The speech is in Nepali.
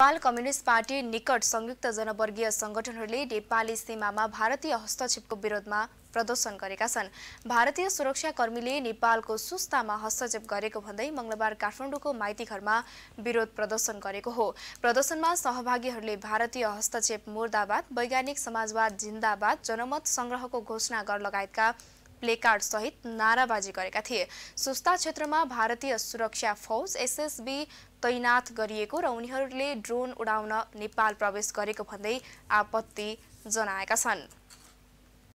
नेपाल कम्युनिस्ट पार्टी निकट संयुक्त जनवर्गीय संगठनहरूले नेपाली सीमामा भारतीय हस्तक्षेपको विरोधमा प्रदर्शन गरेका छन् भारतीय सुरक्षाकर्मीले नेपालको सुस्तामा हस्तक्षेप गरेको भन्दै मङ्गलबार काठमाडौँको माइतीघरमा विरोध प्रदर्शन गरेको हो प्रदर्शनमा सहभागीहरूले भारतीय हस्तक्षेप मुर्दाबाद वैज्ञानिक समाजवाद जिन्दाबाद जनमत सङ्ग्रहको घोषणा गर लगायतका प्लेकार्ड सहित नाराबाजी गरेका थिए सुस्ता क्षेत्रमा भारतीय सुरक्षा फौज एसएसबी तैनाथ गरिएको र उनीहरूले ड्रोन उडाउन नेपाल प्रवेश गरेको भन्दै आपत्ति जनाएका छन्